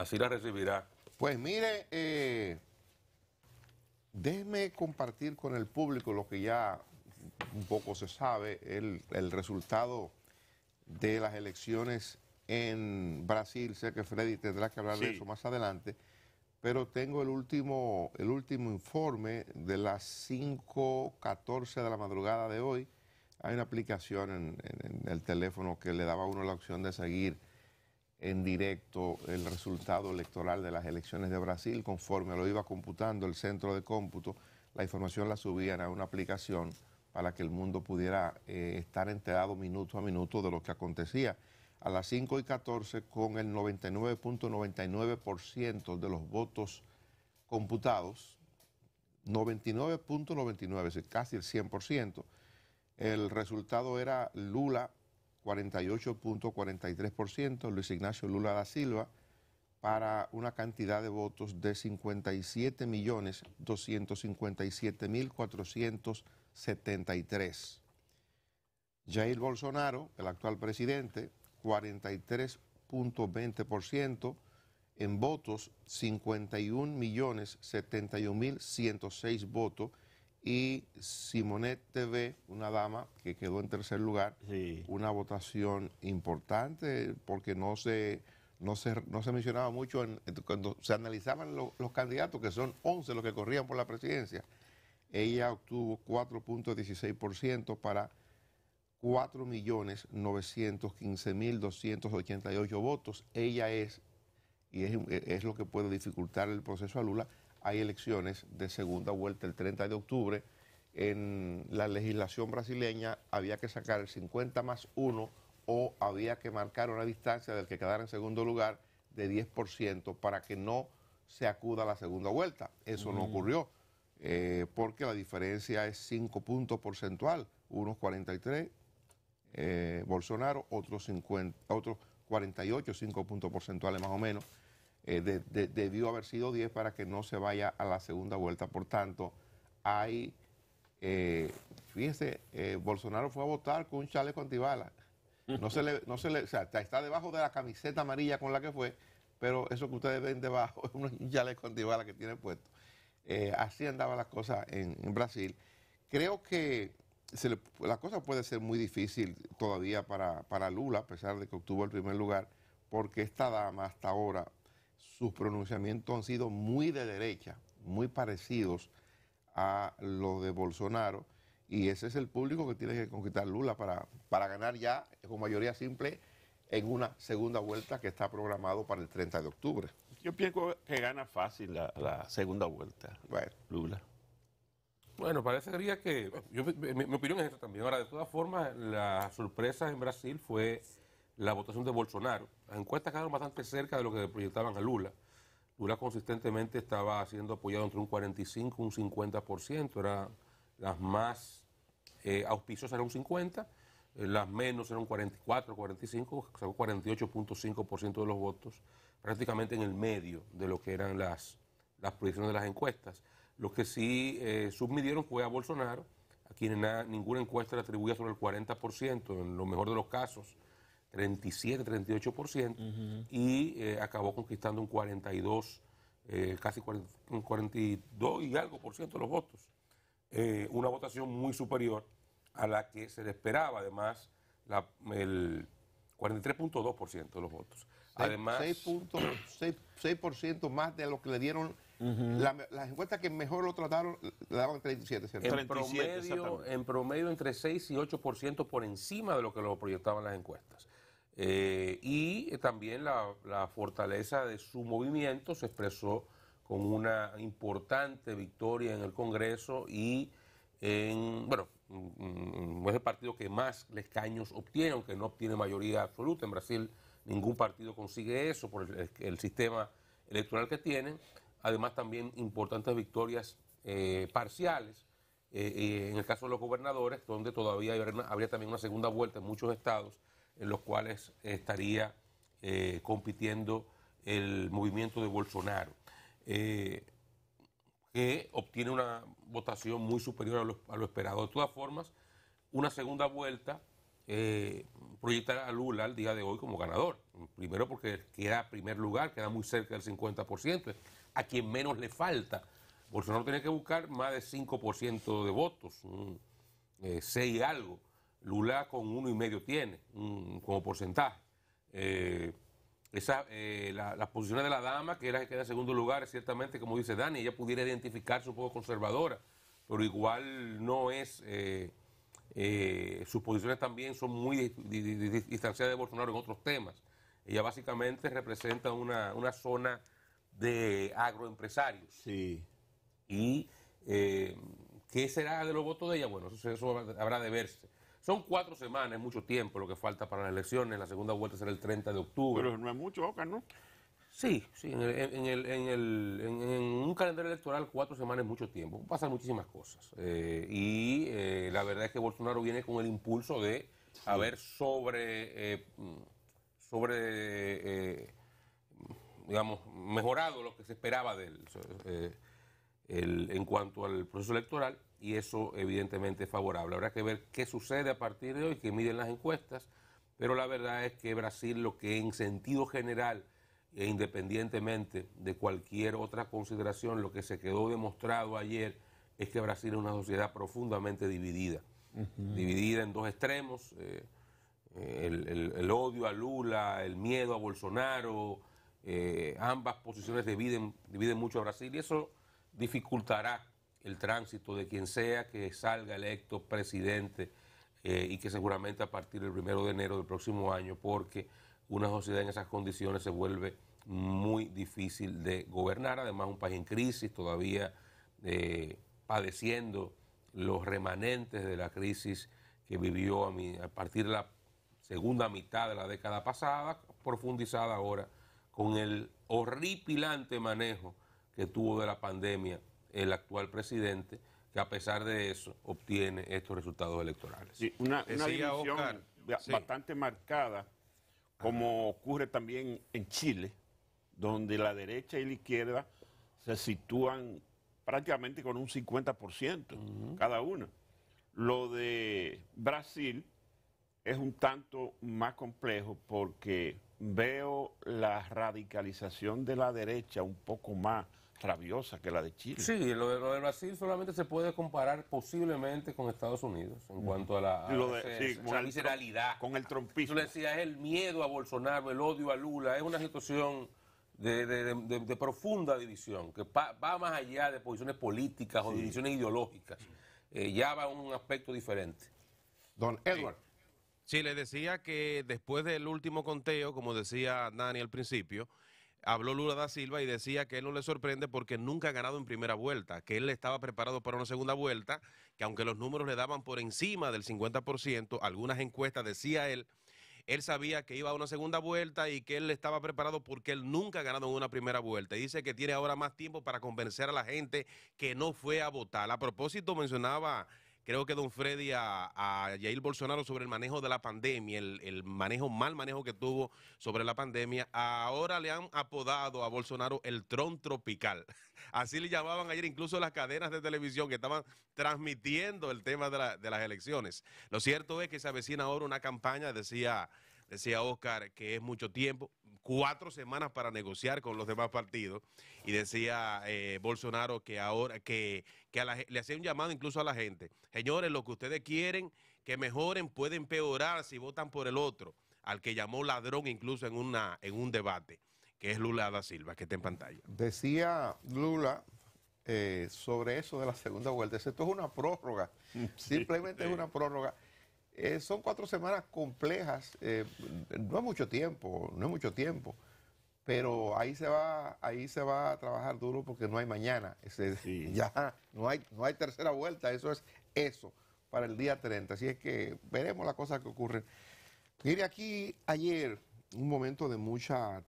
Así la recibirá. Pues mire, eh, déjeme compartir con el público lo que ya un poco se sabe, el, resultado de las elecciones en Brasil. Sé que Freddy tendrá que hablar de eso más adelante, pero tengo el último, el último informe de las 5.14 de la madrugada de hoy. Hay una aplicación en, en el teléfono que le daba a uno la opción de seguir en directo el resultado electoral de las elecciones de Brasil, conforme lo iba computando el centro de cómputo, la información la subían a una aplicación para que el mundo pudiera eh, estar enterado minuto a minuto de lo que acontecía. A las 5 y 14, con el 99.99% de los votos computados, 99.99, casi el 100%, el resultado era Lula 48.43%, Luis Ignacio Lula da Silva, para una cantidad de votos de 57.257.473. Jair Bolsonaro, el actual presidente, 43.20%, en votos 51.071.106 votos y Simonet TV, una dama que quedó en tercer lugar, una votación importante porque no se, mencionaba mucho cuando se analizaban los candidatos, que son 11 los que corrían por la presidencia. Ella obtuvo 4.16% para 4.915.288 votos. Ella es, y es, es lo que puede dificultar el proceso a Lula, hay elecciones de segunda vuelta el 30 de octubre. En la legislación brasileña había que sacar el 50 más 1 o había que marcar una distancia del que quedara en segundo lugar de 10% para que no se acuda a la segunda vuelta. Eso no mm. ocurrió, eh, porque la diferencia es 5 puntos porcentual, unos 43 eh, Bolsonaro, otros, 50, otros 48, 5 puntos porcentuales más o menos. Eh, debió haber sido 10 para que no se vaya a la segunda vuelta. Por tanto, hay, eh, fíjense, eh, Bolsonaro fue a votar con un chaleco antibala. No se le, no se le, está debajo de la camiseta amarilla con la que fue, pero eso que ustedes ven debajo es un chaleco antibala que tiene puesto. así andaba las cosas en, Brasil. Creo que la cosa puede ser muy difícil todavía para, para Lula, a pesar de que obtuvo el primer lugar, porque esta dama hasta ahora sus pronunciamientos han sido muy de derecha, muy parecidos a los de Bolsonaro. Y ese es el público que tiene que conquistar Lula para, para ganar ya con mayoría simple en una segunda vuelta que está programado para el 30 de octubre. Yo pienso que gana fácil la, segunda vuelta Lula. Bueno, parecería que. mi, mi, opinión es esta también. Ahora, de todas formas, la sorpresa en Brasil fue la votación de Bolsonaro las encuestas quedaron bastante cerca de lo que proyectaban a Lula. Lula consistentemente estaba siendo apoyado entre un 45 y un 50%, Era las más eh, auspiciosas eran un 50, eh, las menos eran un 44, 45, sacó 48.5% de los votos, prácticamente en el medio de lo que eran las, las proyecciones de las encuestas. Lo que sí eh, submidieron fue a Bolsonaro, a quien ninguna encuesta le atribuía sobre el 40%, en lo mejor de los casos. 37, 38%, y eh, acabó conquistando un 42, eh, casi un 42 y algo por ciento de los votos. Eh, una votación muy superior a la que se le esperaba, además, el 43.2% de los votos. Además, 6%, más de lo que le dieron. las encuestas que mejor lo trataron le daban 37, En, promedio, en promedio entre 6 y 8% por encima de lo que lo proyectaban las encuestas. Eh, y también la, fortaleza de su movimiento se expresó con una importante victoria en el Congreso y en, bueno, mm, mm, es el partido que más escaños obtiene, aunque no obtiene mayoría absoluta. En Brasil ningún partido consigue eso por el, sistema electoral que tienen. Además también importantes victorias eh, parciales. Eh, en el caso de los gobernadores, donde todavía habría también una segunda vuelta en muchos estados en los cuales estaría eh, compitiendo el movimiento de Bolsonaro, eh, que obtiene una votación muy superior a lo, esperado. De todas formas, una segunda vuelta eh, proyecta a Lula al día de hoy como ganador. Primero porque queda primer lugar, queda muy cerca del 50%, a quien menos le falta. Bolsonaro tiene que buscar más de 5% de votos, 6 eh, y algo Lula con uno y medio tiene como porcentaje. Eh, eh, las posiciones de la dama, que era que queda en segundo lugar, ciertamente, como dice Dani, ella pudiera identificarse un poco conservadora, pero igual no es. Eh, sus posiciones también son muy distanciadas de Bolsonaro en otros temas. Ella básicamente representa una, zona de agroempresarios. Sí. Y. ¿Qué será de los votos de ella? Bueno, eso, eso habrá de verse. Son cuatro semanas, es mucho tiempo lo que falta para las elecciones. La segunda vuelta será el 30 de octubre. Pero no es mucho, Oca, ¿no? Sí, sí, en, en, el, en, un calendario electoral cuatro semanas es mucho tiempo, pasan muchísimas cosas. Eh, y eh, la verdad es que Bolsonaro viene con el impulso de haber sobre, eh, sobre digamos, mejorado lo que se esperaba de él en cuanto al proceso electoral y eso evidentemente es favorable. Habrá que ver qué sucede a partir de hoy, que miden las encuestas, pero la verdad es que Brasil lo que en sentido general e independientemente de cualquier otra consideración, lo que se quedó demostrado ayer es que Brasil es una sociedad profundamente dividida, dividida en dos extremos, eh, eh, el, odio a Lula, el miedo a Bolsonaro, eh, ambas posiciones dividen, dividen mucho a Brasil y eso dificultará el tránsito de quien sea que salga electo presidente eh, y que seguramente a partir del primero de enero del próximo año, porque una sociedad en esas condiciones se vuelve muy difícil de gobernar, además un país en crisis todavía eh, padeciendo los remanentes de la crisis que vivió a, a partir de la segunda mitad de la década pasada, profundizada ahora con el horripilante manejo que tuvo de la pandemia el actual presidente, que a pesar de eso obtiene estos resultados electorales. Sí, una, bastante marcada, como ocurre también en Chile, donde la derecha y la izquierda se sitúan prácticamente con un 50% cada uno. Lo de Brasil es un tanto más complejo porque veo la radicalización de la derecha un poco más rabiosa que la de Chile. Sí, lo de, Brasil solamente se puede comparar posiblemente con Estados Unidos en cuanto a la, con visceralidad. Con el trompismo. ES el miedo a Bolsonaro, el odio a Lula, es una situación de, profunda división, que va más allá de posiciones políticas o divisiones ideológicas. Eh, ya va a un aspecto diferente. Don Edward. Sí, le decía que después del último conteo, como decía Dani al principio, habló Lula da Silva y decía que él no le sorprende porque nunca ha ganado en primera vuelta, que él estaba preparado para una segunda vuelta, que aunque los números le daban por encima del 50%, algunas encuestas decía él, él sabía que iba a una segunda vuelta y que él estaba preparado porque él nunca ha ganado en una primera vuelta. Y dice que tiene ahora más tiempo para convencer a la gente que no fue a votar. A propósito, mencionaba creo que don Freddy a, a Jair Bolsonaro sobre el manejo de la pandemia, el, manejo, mal manejo que tuvo sobre la pandemia. Ahora le han apodado a Bolsonaro el tron tropical. Así le llamaban ayer incluso las cadenas de televisión que estaban transmitiendo el tema de, las elecciones. Lo cierto es que se avecina ahora una campaña, decía, decía Oscar, que es mucho tiempo cuatro semanas para negociar con los demás partidos y decía eh, Bolsonaro que ahora que, que le hacía un llamado incluso a la gente, señores, lo que ustedes quieren que mejoren pueden empeorar si votan por el otro, al que llamó ladrón incluso en, una, en un debate, que es Lula da Silva, que está en pantalla. Decía Lula eh, sobre eso de la segunda vuelta, esto es una prórroga, simplemente es una prórroga. Eh, son cuatro semanas complejas, eh, no es mucho tiempo, no es mucho tiempo, pero ahí se va, ahí se va a trabajar duro porque no hay mañana, ya no hay, no hay tercera vuelta, eso es eso para el día 30, así es que veremos las cosas que ocurren. Mire aquí ayer un momento de mucha